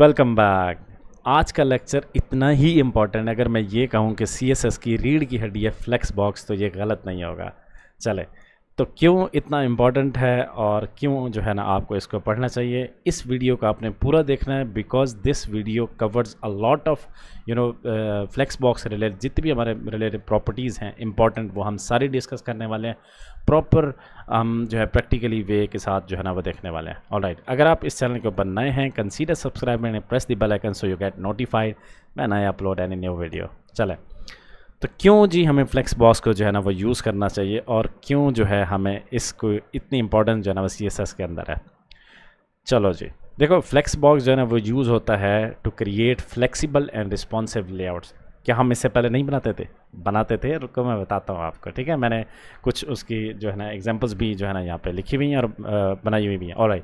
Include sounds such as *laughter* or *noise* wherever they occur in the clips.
Welcome back आज का lecture इतना ही इम्पॉर्टेंट है अगर मैं ये कहूँ कि सी की रीढ़ की हड्डी है फ्लेक्स बॉक्स तो ये गलत नहीं होगा चले तो क्यों इतना इम्पॉर्टेंट है और क्यों जो है ना आपको इसको पढ़ना चाहिए इस वीडियो का आपने पूरा देखना है because this video covers a lot of you know flex box related जितने भी हमारे रिलेटेड प्रॉपर्टीज़ हैं इंपॉर्टेंट वो हम सारे डिस्कस करने वाले हैं प्रॉपर हम जो है प्रैक्टिकली वे के साथ जो है ना वो देखने वाले हैं ऑल राइट अगर आप इस चैनल के ऊपर नए हैं consider subscribe and press the bell icon so you get notified मैं नए अपलोड एनी न्यू वीडियो चलें तो क्यों जी हमें फ्लेक्स बॉस को जो है ना वो यूज़ करना चाहिए और क्यों जो है हमें इसको इतनी इंपॉर्टेंस जो है ना वो सी के अंदर है चलो जी देखो फ्लैक्स बॉक्स जो है ना वो यूज़ होता है to create flexible and responsive layouts क्या हम इससे पहले नहीं बनाते थे बनाते थे रुको मैं बताता हूँ आपको ठीक है मैंने कुछ उसकी जो है ना एग्जांपल्स भी जो है ना यहाँ पे लिखी हुई हैं और बनाई हुई भी हैं और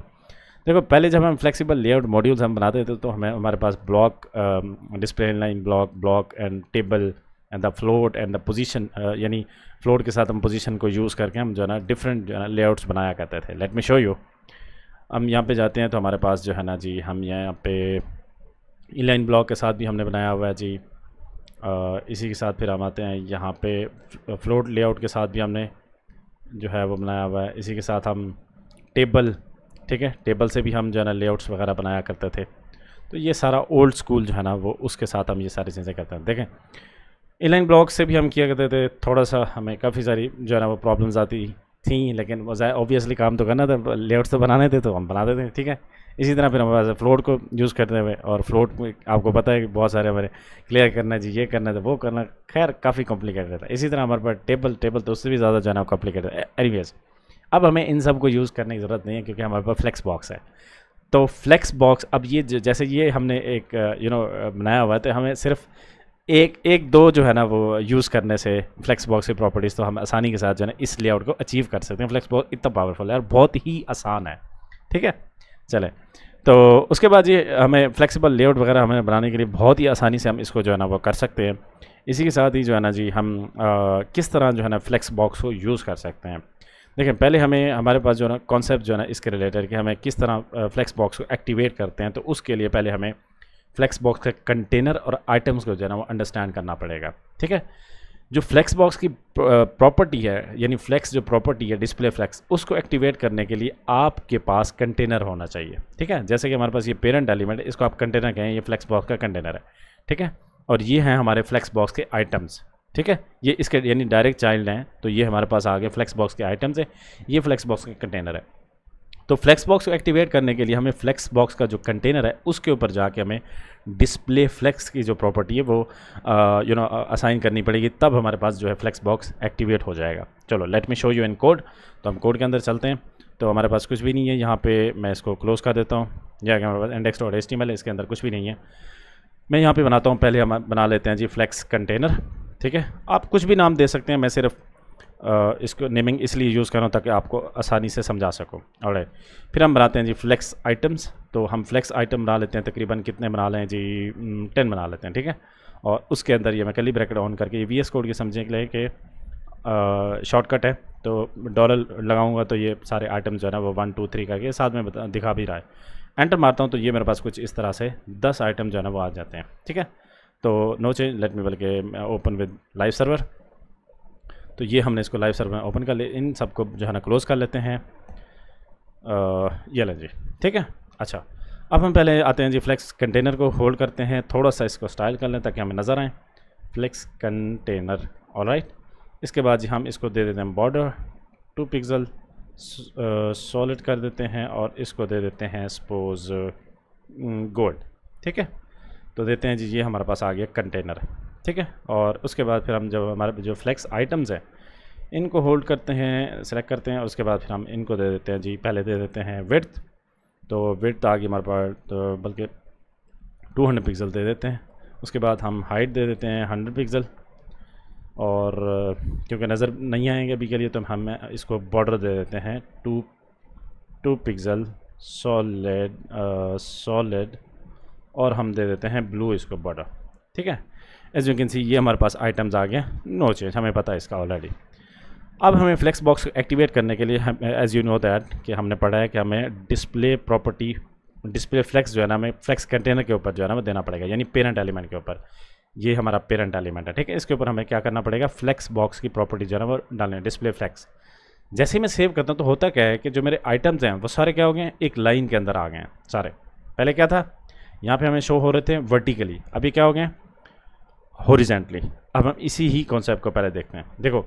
देखो पहले जब हम फ्लेक्सिबल लेआउट मॉड्यूल्स हम बनाते थे तो हमें हमारे पास block display line block block and table the float and the position यानी फ्लोट के साथ हम पोजिशन को यूज़ करके हम जो है ना डिफरेंट जो है ना लेआउट्स बनाया करते थे लेट मी शो यू हम यहाँ पे जाते हैं तो हमारे पास जो है ना जी हम यहाँ पे इनलाइन ब्लॉक के साथ भी हमने बनाया हुआ है जी आ, इसी के साथ फिर हम आते हैं यहाँ पे फ्लोट लेआउट के साथ भी हमने जो है वो बनाया हुआ है इसी के साथ हम टेबल ठीक है टेबल से भी हम जो है ना लेआउट्स वगैरह बनाया करते थे तो ये सारा ओल्ड स्कूल जो है ना वो उसके साथ हम ये सारी चीज़ें करते हैं देखें इनलाइन ब्लॉक से भी हम किया करते थे थोड़ा सा हमें काफ़ी सारी जो है ना वो प्रॉब्लम्स आती थी लेकिन ऑब्वियसली काम तो करना था लेआउट्स तो बनाने थे तो हम बना देते थे ठीक है इसी तरह फिर हमारे पास फ्लोट को यूज़ करते हुए और फ्लोट में आपको पता है कि बहुत सारे हमारे क्लियर करना जी ये करना था वो करना खैर काफ़ी कॉम्प्लिकेटेड था इसी तरह हमारे पास टेबल टेबल तो उससे भी ज़्यादा जो है ना कॉम्प्लिकेटेड है अब हमें इन सब को यूज़ करने की ज़रूरत नहीं है क्योंकि हमारे पास फ्लेक्स बॉक्स है तो फ्लैक्स बॉक्स अब ये जैसे ये हमने एक यू नो बनाया हुआ है तो हमें सिर्फ एक एक दो जो है ना वो यूज़ करने से फ्लेक्स बॉक्स की प्रॉपर्टीज़ तो हम आसानी के साथ जो है ना इस लेआउट को अचीव कर सकते हैं फ्लेक्स बॉक्स इतना पावरफुल है और बहुत ही आसान है ठीक है चले तो उसके बाद ये हमें फ्लेक्सिबल लेआउट वगैरह हमें बनाने के लिए बहुत ही आसानी से हम इसको जो है ना वो कर सकते हैं इसी के साथ ही जो है ना जी हम आ, किस तरह जो है ना फ्लैक्स बॉक्स को यूज़ कर सकते हैं देखें पहले हमें हमारे पास जो है ना कॉन्सेप्ट जो है ना इसके रिलेटेड कि हमें किस तरह फ्लैक्स बॉक्स को एक्टिवेट करते हैं तो उसके लिए पहले हमें फ्लैक्स बॉक्स का कंटेनर और आइटम्स को जो है ना वो अंडरस्टैंड करना पड़ेगा ठीक है जो फ़्लैक्स बॉक्स की प्रॉपर्टी है यानी फ्लैक्स जो प्रॉपर्टी है डिस्प्ले फ़्लैक्स उसको एक्टिवेट करने के लिए आपके पास कंटेनर होना चाहिए ठीक है जैसे कि हमारे पास ये पेरेंट एलिमेंट इसको आप कंटेनर कहें ये फ्लैक्स बॉक्स का कंटेनर है ठीक है और ये हैं हमारे फ्लैक्स बॉक्स के आइटम्स ठीक है ये इसके यानी डायरेक्ट चाइल्ड हैं तो ये हमारे पास आ गए फ्लैक्स बॉक्स के आइटम्स है ये फ्लैक्स बॉक्स का कंटेनर है तो फ्लैक्स बॉक्स को एक्टिवेट करने के लिए हमें फ्लैक्स बॉक्स का जो कंटेनर है उसके ऊपर जाके हमें डिस्प्ले फ्लैक्स की जो प्रॉपर्टी है वो यू नो असाइन करनी पड़ेगी तब हमारे पास जो है फ्लैक्स बॉक्स एक्टिवेट हो जाएगा चलो let me show you in code तो हम कोड के अंदर चलते हैं तो हमारे पास कुछ भी नहीं है यहाँ पे मैं इसको क्लोज़ कर देता हूँ या हमारे पास इंडेक्स और एस है इसके अंदर कुछ भी नहीं है मैं यहाँ पे बनाता हूँ पहले हम बना लेते हैं जी फ्लैक्स कंटेनर ठीक है आप कुछ भी नाम दे सकते हैं मैं सिर्फ इसको नेमिंग इसलिए यूज़ कर रहा हूँ ताकि आपको आसानी से समझा सको और फिर हम बनाते हैं जी फ्लेक्स आइटम्स तो हम फ्लेक्स आइटम बना लेते हैं तकरीबन कितने बना लें जी टेन बना लेते हैं ठीक है और उसके अंदर ये मैं कली ब्रैकेट ऑन करके ये वी एस कोड के समझने के लिए कि शॉर्टकट है तो डॉलर लगाऊंगा तो ये सारे आइटम जो है ना वो वन टू थ्री करके साथ में दिखा भी रहा है एंटर मारता हूँ तो ये मेरे पास कुछ इस तरह से दस आइटम जो है ना वो आ जाते हैं ठीक है तो नो चेंज लेट मी बल्कि ओपन विद लाइव सर्वर तो ये हमने इसको लाइव सर्वर में ओपन कर ले इन सबको जो है ना क्लोज़ कर लेते हैं ये लें जी ठीक है अच्छा अब हम पहले आते हैं जी फ्लेक्स कंटेनर को होल्ड करते हैं थोड़ा सा इसको स्टाइल कर लें ताकि हमें नज़र आए फ्लेक्स कंटेनर राइट इसके बाद जी हम इसको दे देते हैं बॉर्डर टू पिक्सल सॉलिड कर देते हैं और इसको दे देते हैं सपोज गोल्ड ठीक है तो देते हैं जी ये हमारे पास आ गया कंटेनर ठीक है और उसके बाद फिर हम जब हमारे जो फ्लैक्स आइटम्स हैं इनको होल्ड करते हैं सेलेक्ट करते हैं और उसके बाद फिर हम इनको दे देते हैं जी पहले दे देते हैं विर्थ तो विर्थ आ गई हमारे पास तो बल्कि 200 पिक्सल दे देते हैं उसके बाद हम हाइट दे देते हैं 100 पिक्सल और क्योंकि नज़र नहीं आएंगे अभी के लिए तो हम इसको बॉर्डर दे देते हैं two two pixel solid solid और हम दे देते हैं ब्लू इसको बॉर्डर ठीक है एज यू कैन सी ये हमारे पास आइटम्स आ गए नो चेंज हमें पता है इसका ऑलरेडी अब हमें फ्लेक्स बॉक्स एक्टिवेट करने के लिए हम एज़ यू नो दैट कि हमने पढ़ा है कि हमें डिस्प्ले प्रॉपर्टी डिस्प्ले फ्लेक्स जो है ना हमें फ्लेक्स कंटेनर के ऊपर जो है ना हमें देना पड़ेगा यानी पेरेंट एलिमेंट के ऊपर ये हमारा पेरेंट एलिमेंट है ठीक है इसके ऊपर हमें क्या करना पड़ेगा फ्लेक्स बॉक्स की प्रॉपर्टी जो है ना वो डालने डिस्प्ले फ्लेक्स जैसे ही मैं सेव करता हूँ तो होता क्या है कि जो मेरे आइटम्स हैं वो सारे क्या हो गए एक लाइन के अंदर आ गए हैं सारे पहले क्या था यहाँ पे हमें शो हो रहे थे वर्टिकली अभी क्या हो गए हॉरिजेंटली अब हम इसी ही कॉन्सेप्ट को पहले देखते हैं देखो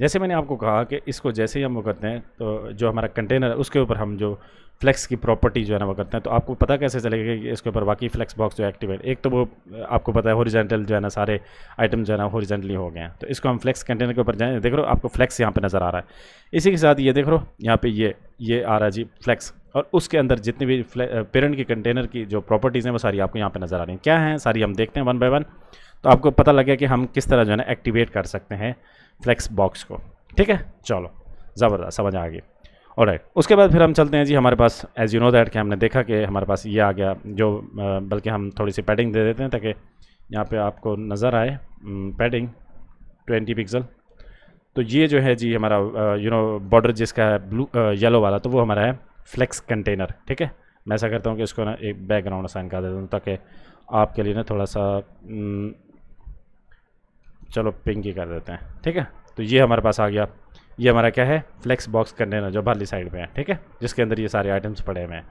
जैसे मैंने आपको कहा कि इसको जैसे ही हम वो करते हैं तो जो हमारा कंटेनर है उसके ऊपर हम जो फ्लेक्स की प्रॉपर्टी जो है ना वो करते हैं तो आपको पता कैसे चलेगा कि इसके ऊपर बाकी फ्लेक्स बॉक्स जो एक्टिव है एक तो वो आपको पता है हॉरिजेंटल जो है ना सारे आइटम जो है ना हॉरिजेंटली हो गए हैं तो इसको हम फ्लेक्स कंटेनर के ऊपर जाएँ देख हो आपको फ्लेक्स यहाँ पर नज़र आ रहा है इसी के साथ ये देख रो यहाँ पर ये ये आ रहा है जी फ्लेक्स और उसके अंदर जितनी भी पेरेंट की कंटेनर की जो प्रॉपर्टीज़ हैं वो सारी आपको यहाँ पर नज़र आ रही हैं क्या हैं सारी हम देखते हैं वन बाई वन तो आपको पता लग गया कि हम किस तरह जो है ना एक्टिवेट कर सकते हैं फ्लेक्स बॉक्स को ठीक है चलो ज़बरदस्त समझ आ गई और राइट उसके बाद फिर हम चलते हैं जी हमारे पास एज यू नो दैट कि हमने देखा कि हमारे पास ये आ गया जो बल्कि हम थोड़ी सी पैडिंग दे देते हैं ताकि यहाँ पे आपको नज़र आए पैडिंग 20 पिक्सल तो ये जो है जी हमारा यू नो बॉर्डर जिसका है ब्लू येलो वाला तो वो हमारा है फ्लेक्स कंटेनर ठीक है मैं ऐसा करता हूँ कि इसको ना एक बैकग्राउंड असाइन कर देता हूँ ताकि आपके लिए ना थोड़ा सा चलो पिंक ही कर देते हैं ठीक है तो ये हमारे पास आ गया ये हमारा क्या है फ्लेक्स बॉक्स कंटेनर जो बाली साइड में है ठीक है जिसके अंदर ये सारे आइटम्स पड़े हुए हैं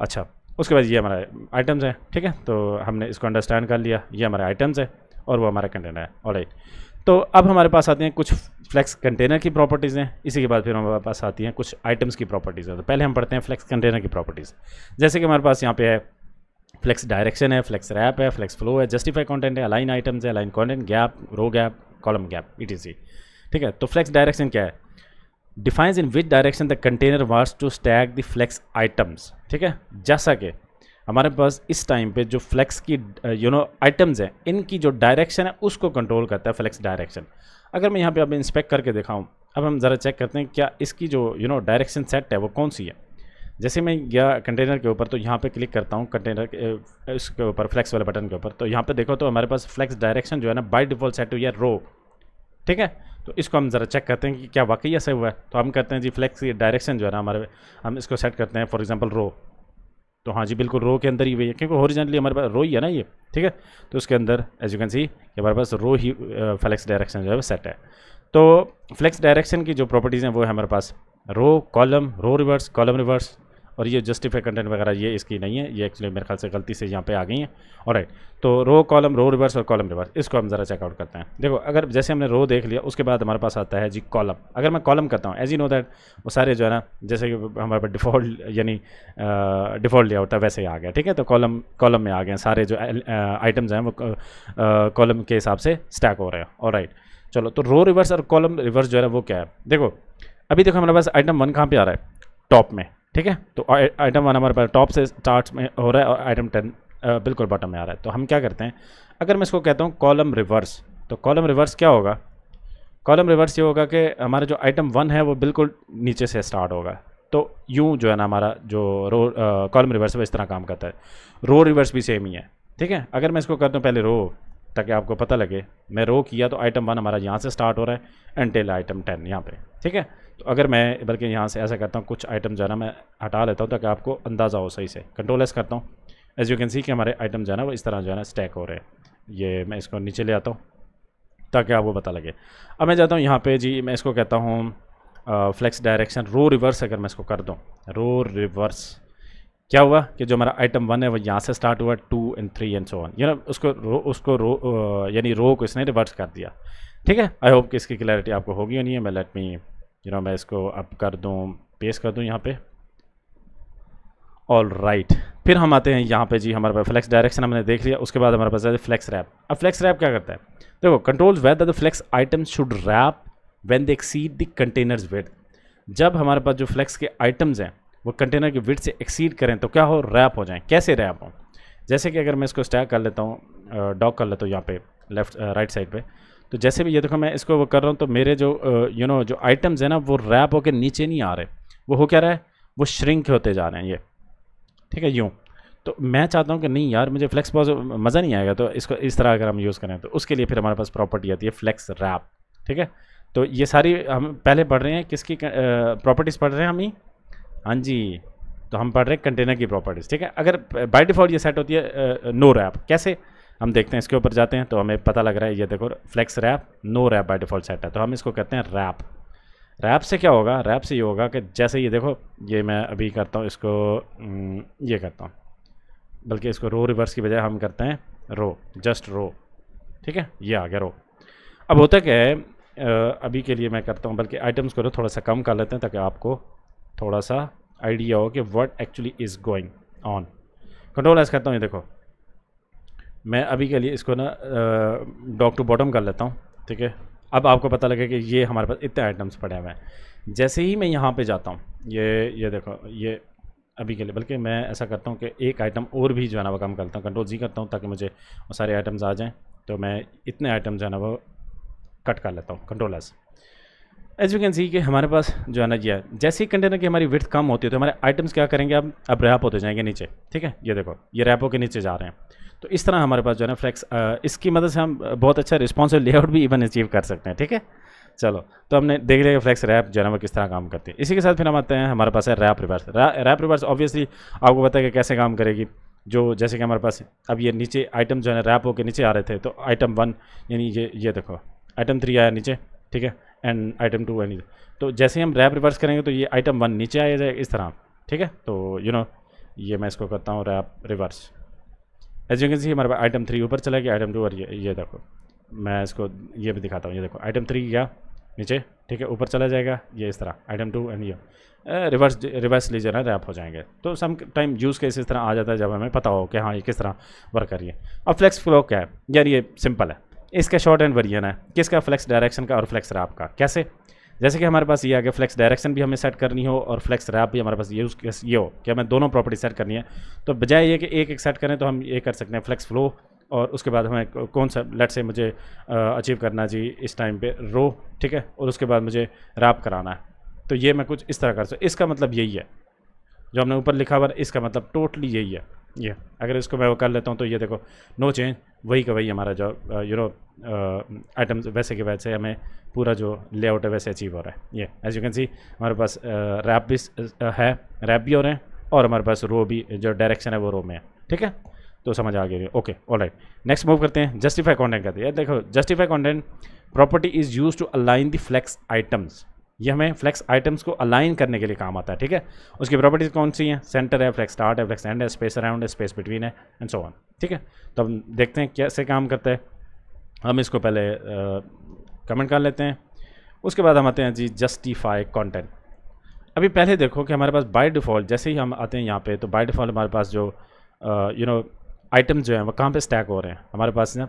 अच्छा उसके बाद ये हमारा आइटम्स हैं ठीक है तो हमने इसको अंडरस्टैंड कर लिया ये हमारे आइटम्स है और वो हमारा कंटेनर है और तो अब हमारे पास आते हैं कुछ फ्लेक्स कंटेनर की प्रॉपर्टीज़ हैं इसी के बाद फिर हमारे पास आती हैं कुछ आइटम्स की प्रॉपर्टीज़ हैं तो पहले हम पढ़ते हैं फ्लेक्स कंटेनर की प्रॉपर्टीज़ जैसे कि हमारे पास यहाँ पे है फ्लेक्स डायरेक्शन है फ्लेक्स रैप है फ्लेक्स फ्लो है जस्टिफाई कॉन्टेंट है अलाइन आइटम्स है align content gap row gap column gap it is ठीक है तो फ्लेक्स डायरेक्शन क्या है defines in which direction the container wants to stack the flex items ठीक है जैसा कि हमारे पास इस टाइम पे जो फ्लेक्स की यू नो आइटम्स हैं इनकी जो डायरेक्शन है उसको कंट्रोल करता है फ्लेक्स डायरेक्शन अगर मैं यहाँ पे अब इंस्पेक्ट करके दिखाऊँ अब हम ज़रा चेक करते हैं क्या इसकी जो यू नो डायरेक्शन सेट है वो कौन सी है जैसे मैं गया कंटेनर के ऊपर तो यहाँ पे क्लिक करता हूँ कंटेनर इसके ऊपर फ्लैक्स वाले बटन के ऊपर तो यहाँ पे देखो तो हमारे पास फ्लैक्स डायरेक्शन जो है ना बाई डिफ़ॉल्ट सेट हुई है रो ठीक है तो इसको हम ज़रा चेक करते हैं कि क्या वाकई ऐसे हुआ है तो हम करते हैं जी फ्लैक्स ये डायरेक्शन जो है ना हमारे हम इसको सेट करते हैं फॉर एग्जाम्पल रो तो हाँ जी बिल्कुल रो के अंदर ही हुई है क्योंकि ओरिजिनली हमारे पास रो ही है ना ये ठीक है तो उसके अंदर एज यू कैन सी हमारे पास रो ही फ्लैक्स डायरेक्शन जो है वो सेट है तो फ्लैक्स डायरेक्शन की जो प्रॉपर्टीज़ हैं वो है हमारे पास row column row reverse column reverse और ये जस्टिफाई कंटेंट वगैरह ये इसकी नहीं है ये एक्चुअली मेरे ख्याल से गलती से यहाँ पे आ गई है तो और राइट तो रो कॉलम रो रिवर्स और कॉलम रिवर्स इसको हम ज़रा चेकआउट करते हैं देखो अगर जैसे हमने रो देख लिया उसके बाद हमारे पास आता है जी कॉलम अगर मैं कॉलम करता हूँ एज यू नो दैट वो सारे जो है ना जैसे कि हमारे पास डिफ़ॉल्ट यानी डिफ़ॉल्ट लिया होता है वैसे ही आ गया ठीक है तो कॉलम कॉलम में आ गए सारे जो आइटम्स हैं वो कॉलम के हिसाब से स्टैक हो रहे हैं और राइट चलो तो रो रिवर्स और कॉलम रिवर्स जो है वो क्या है देखो अभी देखो हमारे पास आइटम वन कहाँ पर आ रहा है टॉप में ठीक है तो आइटम वन हमारे पास टॉप से स्टार्ट में हो रहा है और आइटम टेन बिल्कुल बॉटम में आ रहा है तो हम क्या करते हैं अगर मैं इसको कहता हूँ कॉलम रिवर्स तो कॉलम रिवर्स क्या होगा कॉलम रिवर्स ये होगा कि हमारा जो आइटम वन है वो बिल्कुल नीचे से स्टार्ट होगा तो यूँ जो है ना हमारा जो रो कॉलम रिवर्स है इस तरह काम करता है रो रिवर्स भी सेम ही है ठीक है अगर मैं इसको करता हूँ पहले रो ताकि आपको पता लगे मैं रो किया तो आइटम वन हमारा यहाँ से स्टार्ट हो रहा है एंटेल आइटम टेन यहाँ पे ठीक है तो अगर मैं बल्कि यहाँ से ऐसा करता हूँ कुछ आइटम जाना मैं हटा लेता हूँ ताकि आपको अंदाज़ा हो सही से कंट्रोल एस करता हूँ एज यू कैन सी कि हमारे आइटम जाना वो इस तरह जाना स्टैक हो रहे हैं ये मैं इसको नीचे ले आता हूँ ताकि आपको पता लगे अब मैं जाता हूँ यहाँ पे जी मैं इसको कहता हूँ फ्लैक्स डायरेक्शन रो रिवर्स अगर मैं इसको कर दूँ रो रिवर्स क्या हुआ कि जो हमारा आइटम वन है वो यहाँ से स्टार्ट हुआ two and three and so one you know उसको रो उसको रो यानी रो को इसने रिवर्स कर दिया ठीक है आई होप कि इसकी क्लैरिटी आपको होगी या नहीं है मैं लेट मी यू नो मैं इसको अब कर दूँ पेश कर दूँ यहाँ पे ऑल राइट right. फिर हम आते हैं यहाँ पे जी हमारे पास फ्लैक्स डायरेक्शन हमने देख लिया उसके बाद हमारे पास है फ्लैक्स रैप अब फ्लैक्स रैप क्या करता है देखो control whether the flex item should wrap when they exceed the container's width जब हमारे पास जो फ्लैक्स के आइटम्स हैं वो कंटेनर के विड से एक्सीड करें तो क्या हो रैप हो जाएँ कैसे रैप हों जैसे कि अगर मैं इसको स्टैक कर लेता हूँ डॉक कर लेता हूँ यहाँ पे लेफ्ट राइट साइड पर तो जैसे भी ये देखो मैं इसको वो कर रहा हूँ तो मेरे जो यू नो जो आइटम्स हैं ना वो रैप होकर नीचे नहीं आ रहे वो हो क्या रहा है वो श्रिंक होते जा रहे हैं ये ठीक है यूँ तो मैं चाहता हूँ कि नहीं यार मुझे फ्लेक्स बॉज मज़ा नहीं आएगा तो इसको इस तरह अगर हम यूज़ करें तो उसके लिए फिर हमारे पास प्रॉपर्टी आती है फ्लेक्स रैप ठीक है तो ये सारी हम पहले पढ़ रहे हैं किसकी प्रॉपर्टीज़ पढ़ रहे हैं हम ही हाँ जी तो हम पढ़ रहे हैं कंटेनर की प्रॉपर्टीज़ ठीक है अगर बाई डिफ़ॉल्ट ये सेट होती है नो रैप कैसे हम देखते हैं इसके ऊपर जाते हैं तो हमें पता लग रहा है ये देखो flex wrap no wrap by default set है तो हम इसको कहते हैं रैप रैप से क्या होगा रैप से ये होगा कि जैसे ये देखो ये मैं अभी करता हूँ इसको हम्म, ये करता हूँ बल्कि इसको रो रिवर्स की बजाय हम करते हैं रो जस्ट रो ठीक है ये आ गया रो अब होता क्या है अभी के लिए मैं करता हूँ बल्कि आइटम्स को थोड़ा सा कम कर लेते हैं ताकि आपको थोड़ा सा आइडिया हो कि what actually is going on control S करता हूँ ये देखो मैं अभी के लिए इसको ना डॉक टू बॉटम कर लेता हूँ ठीक है अब आपको पता लगे कि ये हमारे पास इतने आइटम्स पड़े हुए हैं जैसे ही मैं यहाँ पे जाता हूँ ये ये देखो ये अभी के लिए बल्कि मैं ऐसा करता हूँ कि एक आइटम और भी जो है ना वो कम करता हूँ कंट्रोल जी करता हूँ ताकि मुझे वो सारे आइटम्स आ जाएँ तो मैं इतने आइटम जो है ना वो कट कर लेता हूँ control S as you can see कि हमारे पास जो है ना ये जैसे ही कंटेनर की हमारी विथ कम होती है तो हमारे आइटम्स क्या करेंगे अब अब रैप होते जाएंगे नीचे ठीक है ये देखो ये रैप होकर नीचे जा रहे हैं तो इस तरह हमारे पास जो है ना फ्लैक्स इसकी मदद से हम बहुत अच्छा रिस्पॉन्सिव लेआउट भी इवन अचीव कर सकते हैं ठीक है चलो तो हमने देख लिया कि फ्लैक्स रैप जो है वो किस तरह काम करती है इसी के साथ फिर हम आते हैं हमारे पास है wrap reverse wrap reverse obviously आपको पता है कि कैसे काम करेगी जो जैसे कि हमारे पास अब ये नीचे आइटम जो है ना रैप होकर नीचे आ रहे थे तो आइटम वन यानी ये ये देखो आइटम थ्री आया नीचे ठीक है एंड आइटम टू है नीचे तो जैसे ही हम रैप रिवर्स करेंगे तो ये आइटम वन नीचे आया जाएगा इस तरह ठीक है तो यू you नो know, ये मैं इसको करता हूँ wrap reverse as you can see हमारे पास आइटम थ्री ऊपर चला गया आइटम टू और ये ये देखो मैं इसको ये भी दिखाता हूँ ये देखो आइटम थ्री गया नीचे ठीक है ऊपर चला जाएगा ये इस तरह आइटम टू एंड ये रिवर्स रिवर्स लीजिए ना रैप हो जाएंगे तो सम टाइम यूज़ केस इस तरह आ जाता है जब हमें पता हो कि हाँ ये किस तरह वर्क करिए अब फ्लेक्स फ्लो क्या है यार ये सिंपल है इसका शॉर्ट एंड वर्जन है किसका फ्लेक्स डायरेक्शन का और फ्लेक्स रैप का कैसे जैसे कि हमारे पास ये आगे फ्लैक्स डायरेक्शन भी हमें सेट करनी हो और फ्लैक्स रैप भी हमारे पास ये उसके ये हो कि हमें दोनों प्रॉपर्टी सेट करनी है तो बजाय ये कि एक एक सेट करें तो हम ये कर सकते हैं फ्लैक्स फ्लो और उसके बाद हमें कौन सा लेट से मुझे अचीव करना जी इस टाइम पे रो ठीक है और उसके बाद मुझे रैप कराना है तो ये मैं कुछ इस तरह कर सकता इसका मतलब यही है जो हमने ऊपर लिखा हुआ इसका मतलब टोटली यही है ये अगर इसको मैं वो कर लेता हूँ तो ये देखो नो चेंज वही का वही हमारा जो यू नो आइटम्स वैसे के वैसे हमें पूरा जो लेआउट है वैसे अचीव हो रहा है ये एज यू कैन सी हमारे पास रैप भी है रैप भी हो रहे हैं और हमारे पास रो भी जो डायरेक्शन है वो रो में है ठीक है तो समझ आ गया okay all right next move करते हैं जस्टिफाई कॉन्टेंट करते हैं देखो justify content property is used to align the flex items ये हमें फ्लैक्स आइटम्स को अलाइन करने के लिए काम आता है ठीक है उसकी प्रॉपर्टीज़ कौन सी हैं सेंटर है फ्लैक्स स्टार्ट है फ्लैक्स एंड है स्पेस अराउंड है स्पेस बिटवीन है एंड सो ऑन ठीक है तो हम देखते हैं कैसे काम करते हैं हम इसको पहले कमेंट कर लेते हैं उसके बाद हम आते हैं जी जस्टिफाई कॉन्टेंट अभी पहले देखो कि हमारे पास बाई डिफ़ॉल्ट जैसे ही हम आते हैं यहाँ पे तो बाई डिफ़ॉल्ट हमारे पास जो यू नो आइटम जो है वो कहाँ पे स्टैक हो रहे हैं हमारे पास ना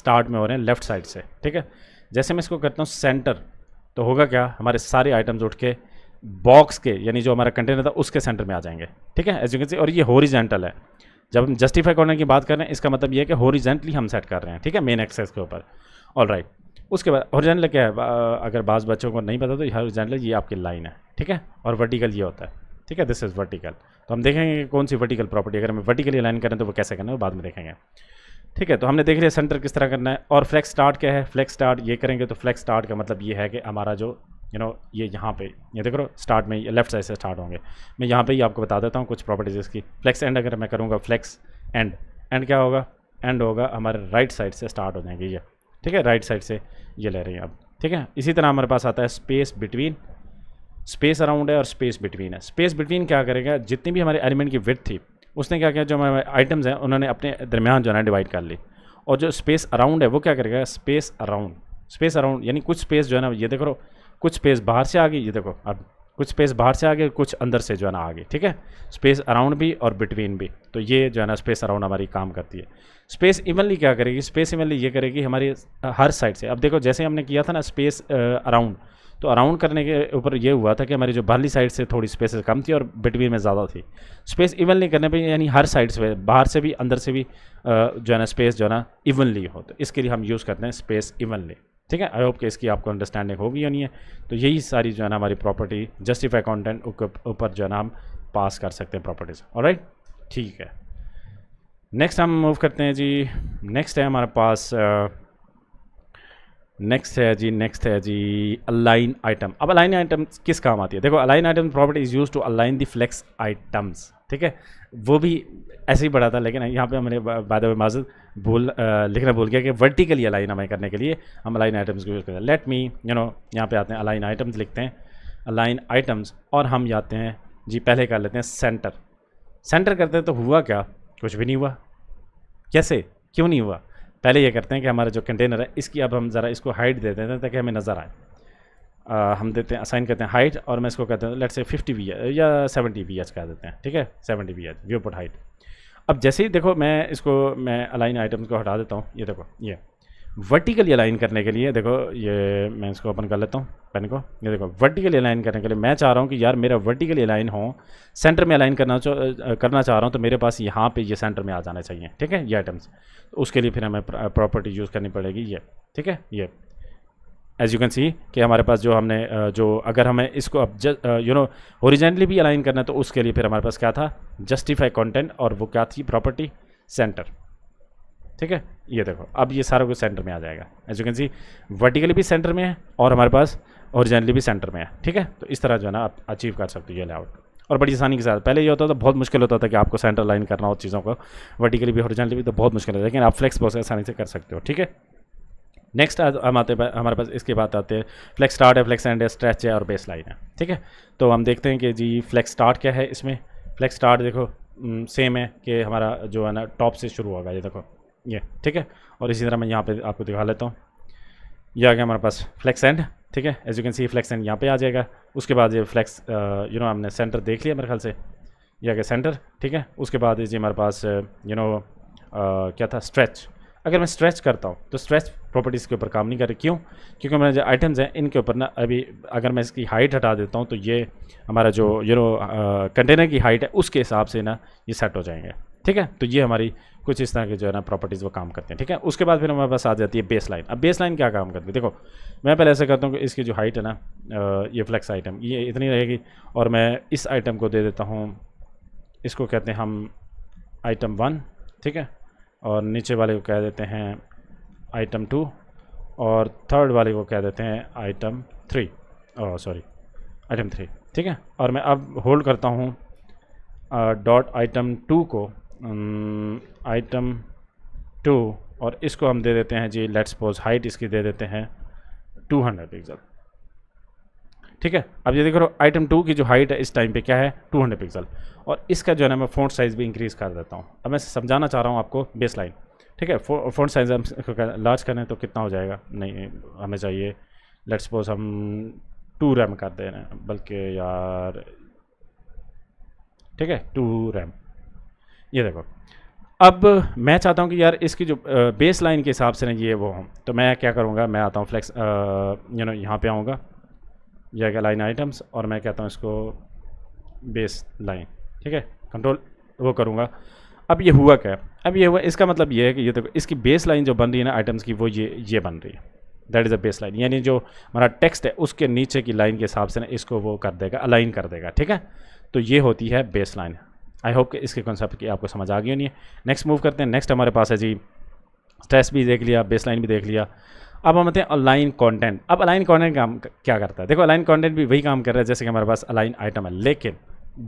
स्टार्ट में हो रहे हैं लेफ़्ट साइड से ठीक है जैसे मैं इसको करता हूँ सेंटर तो होगा क्या हमारे सारे आइटम्स उठ के बॉक्स के यानी जो हमारा कंटेनर था उसके सेंटर में आ जाएंगे ठीक है एज यू कैन सी और ये होरिजेंटल है जब हम जस्टिफाई कॉर्नर की बात कर रहे हैं इसका मतलब ये है कि होरिजेंटली हम सेट कर रहे हैं ठीक है मेन एक्सेस के ऊपर ऑल राइट उसके बाद हॉरिजेंटल क्या है अगर बाज़ बच्चों को नहीं पता तो हॉरिजेंटल ये आपकी लाइन है ठीक है और वर्टिकल ये होता है ठीक है दिस इज़ वर्टिकल तो हम देखेंगे कौन सी वर्टिकल प्रॉपर्टी अगर हम वर्टिकली लाइन करें तो वो कैसे करना है वो बाद में देखेंगे ठीक है तो हमने देख लिया सेंटर किस तरह करना है और फ्लैक्स स्टार्ट क्या है फ्लैक्स स्टार्ट ये करेंगे तो फ्लैक्स स्टार्ट का मतलब ये है कि हमारा जो यू नो ये यहाँ पे ये देख रो स्टार्ट में लेफ्ट साइड से स्टार्ट होंगे मैं यहाँ पे ही आपको बता देता हूँ कुछ प्रॉपर्टीज़ इसकी फ्लैक्स एंड अगर मैं करूँगा फ्लैक्स एंड एंड क्या होगा एंड होगा हमारे राइट साइड से स्टार्ट हो जाएंगे ये ठीक है राइट साइड से ये ले रहे हैं अब ठीक है इसी तरह हमारे पास आता है स्पेस बिटवीन स्पेस अराउंड है और स्पेस बिटवीन है स्पेस बिटवीन क्या करेगा जितनी भी हमारे एलिमेंट की विथ थी उसने क्या किया जो हमारे आइटम्स हैं उन्होंने अपने दरमियान जो है ना डिवाइड कर ली और जो स्पेस अराउंड है वो क्या करेगा स्पेस अराउंड स्पेस अराउंड यानी कुछ स्पेस जो है ना ये देखो कुछ स्पेस बाहर से आ गई ये देखो अब कुछ स्पेस बाहर से आ गई कुछ अंदर से जो है ना आ गई ठीक है स्पेस अराउंड भी और बिटवीन भी तो ये जो है ना स्पेस अराउंड हमारी काम करती है स्पेस इवनली क्या करेगी स्पेस इवनली ये करेगी हमारी हर साइड से अब देखो जैसे हमने किया था ना स्पेस अराउंड uh, तो अराउंड करने के ऊपर ये हुआ था कि हमारी जो बाहरली साइड से थोड़ी स्पेसेस कम थी और बिटवीन में ज़्यादा थी स्पेस इवनली करने पर यानी हर साइड से बाहर से भी अंदर से भी जो है ना स्पेस जो है ना इवनली हो तो इसके लिए हम यूज़ करते हैं स्पेस इवनली ठीक है आई होप कि इसकी आपको अंडरस्टैंडिंग होगी या नहीं है तो यही सारी जो है ना हमारी प्रॉपर्टी जस्टिफाई कॉन्टेंट ऊपर जो है ना हम पास कर सकते हैं प्रॉपर्टीज और ठीक है नेक्स्ट हम मूव करते हैं जी नेक्स्ट है हमारे पास नेक्स्ट है जी नेक्स्ट है जी अलाइन आइटम अब अलाइन आइटम किस काम आती है देखो align item property is used to align the flex items ठीक है वो भी ऐसे ही पढ़ा था लेकिन यहाँ पे हमने बाद में माजद बोल लिखना भूल गया कि वर्टिकली अलाइन हमें करने के लिए हम अलाइन आइटम्स को यूज़ करते हैं लेट मी यू नो यहाँ पे आते हैं अलाइन आइटम्स लिखते हैं अलाइन आइटम्स और हम जाते हैं जी पहले कर लेते हैं सेंटर सेंटर करते हैं तो हुआ क्या कुछ भी नहीं हुआ कैसे क्यों नहीं हुआ पहले ये करते हैं कि हमारा जो कंटेनर है इसकी अब हम ज़रा इसको हाइट दे देते हैं ताकि हमें नज़र आए आ, हम देते हैं असाइन करते हैं हाइट और मैं इसको कहता हूँ लेट से 50 वी या 70 वी एच कह देते हैं ठीक है 70 V H viewport height अब जैसे ही देखो मैं इसको मैं अलाइन आइटम्स को हटा देता हूँ ये देखो ये वर्टिकली अलाइन करने के लिए देखो ये मैं इसको ओपन कर लेता हूँ पेन को ये देखो वर्टिकली अलाइन करने के लिए मैं चाह रहा हूँ कि यार मेरा वर्टिकली अलाइन हो सेंटर में अलाइन करना करना चाह रहा हूँ तो मेरे पास यहाँ पे ये सेंटर में आ जाना चाहिए ठीक है ये आइटम्स तो उसके लिए फिर हमें प्रॉपर्टी यूज़ करनी पड़ेगी ये ठीक है ये एज यू कैन सी कि हमारे पास जो हमने जो अगर हमें इसको अब यू नो ओरिजिनली भी अलाइन करना है तो उसके लिए फिर हमारे पास क्या था जस्टिफाई कॉन्टेंट और वो क्या थी प्रॉपर्टी सेंटर ठीक है ये देखो अब ये सारा कुछ सेंटर में आ जाएगा as you can see vertically भी सेंटर में है और हमारे पास ओरिजिनली भी सेंटर में है ठीक है तो इस तरह जो है ना आप अचीव कर सकते हो ये लेआउट और बड़ी आसानी के साथ पहले ये होता था बहुत मुश्किल होता था कि आपको सेंटर लाइन करना हो चीज़ों को वर्टिकली भी हॉरिजॉन्टली भी तो बहुत मुश्किल होता है लेकिन आप फ्लेक्स बहुत आसानी से कर सकते हो ठीक है नेक्स्ट हम आते हैं हमारे पास इसके बाद आते हैं फ्लेक्स स्टार्ट है फ्लेक्स एंड है स्ट्रेच है और बेस लाइन है ठीक है तो हम देखते हैं कि जी फ्लेक्स स्टार्ट क्या है इसमें फ्लेक्स स्टार्ट देखो सेम हम्म, है कि हमारा जो है ना टॉप से शुरू होगा ये देखो ये ठीक है और इसी तरह मैं यहाँ पे आपको दिखा लेता हूँ ये आ गया हमारे पास फ्लैक्स एंड ठीक है as you can see flex end यहाँ पे आ जाएगा उसके बाद ये फ्लैक्स यू नो हमने सेंटर देख लिया मेरे ख्याल से ये आ गया सेंटर ठीक है उसके बाद ये हमारे पास यू uh, नो uh, क्या था स्ट्रेच अगर मैं स्ट्रेच करता हूँ तो स्ट्रेच प्रॉपर्टीज़ के ऊपर काम नहीं कर रही क्यों क्योंकि मेरे जो आइटम्स हैं इनके ऊपर ना अभी अगर मैं इसकी हाइट हटा देता हूँ तो ये हमारा जो यू नो कंटेनर की हाइट है उसके हिसाब से ना ये सेट हो जाएंगे ठीक है तो ये हमारी कुछ इस तरह के जो है ना प्रॉपर्टीज़ वो काम करते हैं ठीक है उसके बाद फिर हमारे पास आ जाती है बेस लाइन अब बेस लाइन क्या काम करती है देखो मैं पहले ऐसा करता हूँ कि इसकी जो हाइट है ना ये फ्लेक्स आइटम ये इतनी रहेगी और मैं इस आइटम को दे देता हूँ इसको कहते हैं हम आइटम वन ठीक है और नीचे वाले को कह देते हैं आइटम टू और थर्ड वाले को कह देते हैं आइटम थ्री और सॉरी आइटम थ्री ठीक है और मैं अब होल्ड करता हूँ डॉट आइटम टू को आइटम टू और इसको हम दे देते हैं जी लेट्स सपोज हाइट इसकी दे देते हैं 200 हंड्रेड पिक्सल ठीक है अब ये देख रहे हो आइटम टू की जो हाइट है इस टाइम पे क्या है 200 पिक्सल और इसका जो है ना मैं फोन साइज़ भी इंक्रीज़ कर देता हूँ अब मैं समझाना चाह रहा हूँ आपको बेस लाइन ठीक है फोन साइज़ हम लार्ज करें तो कितना हो जाएगा नहीं हमें चाहिए लेट्स सपोज हम टू रैम कर दे रहे हैं बल्कि यार ठीक है टू रैम ये देखो अब मैं चाहता हूँ कि यार इसकी जो बेस लाइन के हिसाब से ना ये वो हूँ तो मैं क्या करूँगा मैं आता हूँ फ्लैक्स यू नो यहाँ पे आऊँगा यह क्या लाइन आइटम्स और मैं कहता हूँ इसको बेस लाइन ठीक है कंट्रोल वो करूँगा अब ये हुआ क्या अब ये हुआ इसका मतलब ये है कि ये देखो इसकी बेस लाइन जो बन रही है ना आइटम्स की वो ये ये बन रही है that is a baseline यानी जो हमारा टेक्स्ट है उसके नीचे की लाइन के हिसाब से ना इसको वो कर देगा अलाइन कर देगा ठीक है तो ये होती है बेस लाइन आई होप इसके कॉन्सेप्ट की आपको समझ आ गई होनी है नेक्स्ट मूव करते हैं नेक्स्ट हमारे पास है जी स्ट्रेस भी देख लिया बेस भी देख लिया अब हम आते हैं अलाइन कंटेंट अब अलाइन कंटेंट काम क्या करता है देखो अलाइन कंटेंट भी वही काम कर रहा है जैसे कि हमारे पास अलाइन आइटम है लेकिन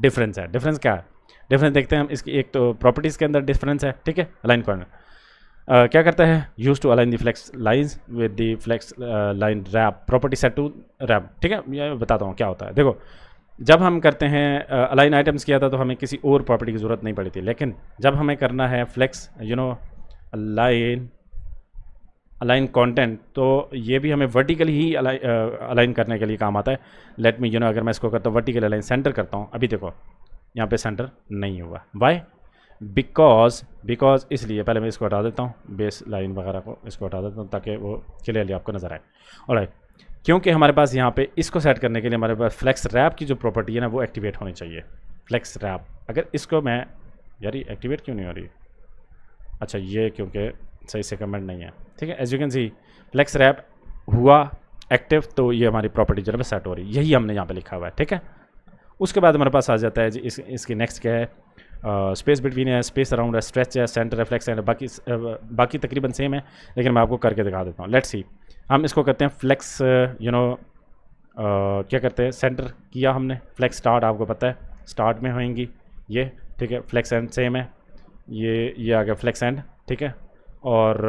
डिफरेंस है डिफरेंस क्या है डिफरेंस देखते हैं हम इसकी एक तो प्रॉपर्टीज़ के अंदर डिफरेंस है ठीक है अलाइन कॉन्टेंट क्या करता है used to align the flex lines with the flex line wrap property set to wrap ठीक है मैं बताता हूँ क्या होता है देखो जब हम करते हैं अलाइन आइटम्स किया था तो हमें किसी और प्रॉपर्टी की ज़रूरत नहीं पड़ी थी लेकिन जब हमें करना है flex you know align align content तो ये भी हमें वर्टिकली ही अलाइन करने के लिए काम आता है लेट मी यू नो अगर मैं इसको करता हूँ वर्टिकल अलाइन सेंटर करता हूँ अभी देखो यहाँ पे सेंटर नहीं हुआ वाई बिकॉज बिकॉज इसलिए पहले मैं इसको हटा देता हूँ बेस लाइन वगैरह को इसको हटा देता हूँ ताकि वो क्लियरली आपको नज़र आए और क्योंकि हमारे पास यहाँ पे इसको सेट करने के लिए हमारे पास फ्लैक्स रैप की जो प्रॉपर्टी है ना वो एक्टिवेट होनी चाहिए फ्लैक्स रैप अगर इसको मैं यार एक्टिवेट क्यों नहीं हो रही अच्छा ये क्योंकि सही से कमेंट नहीं है ठीक है as you can see flex wrap हुआ एक्टिव तो ये हमारी प्रॉपर्टी जो है सेट हो रही है यही हमने यहाँ पर लिखा हुआ है ठीक है उसके बाद हमारे पास आ जाता है इस इसकी नेक्स्ट क्या है स्पेस बिटवीन है स्पेस अराउंड है स्ट्रेच है सेंटर रिफ्लेक्स है बाकी बाकी तकरीबन सेम है लेकिन मैं आपको करके दिखा देता हूँ लेट्स सी हम इसको करते हैं फ्लेक्स यू नो क्या करते हैं सेंटर किया हमने फ्लेक्स स्टार्ट आपको पता है स्टार्ट में होएंगी ये ठीक है फ्लेक्स एंड सेम है ये ये आ गया फ्लेक्स एंड ठीक है और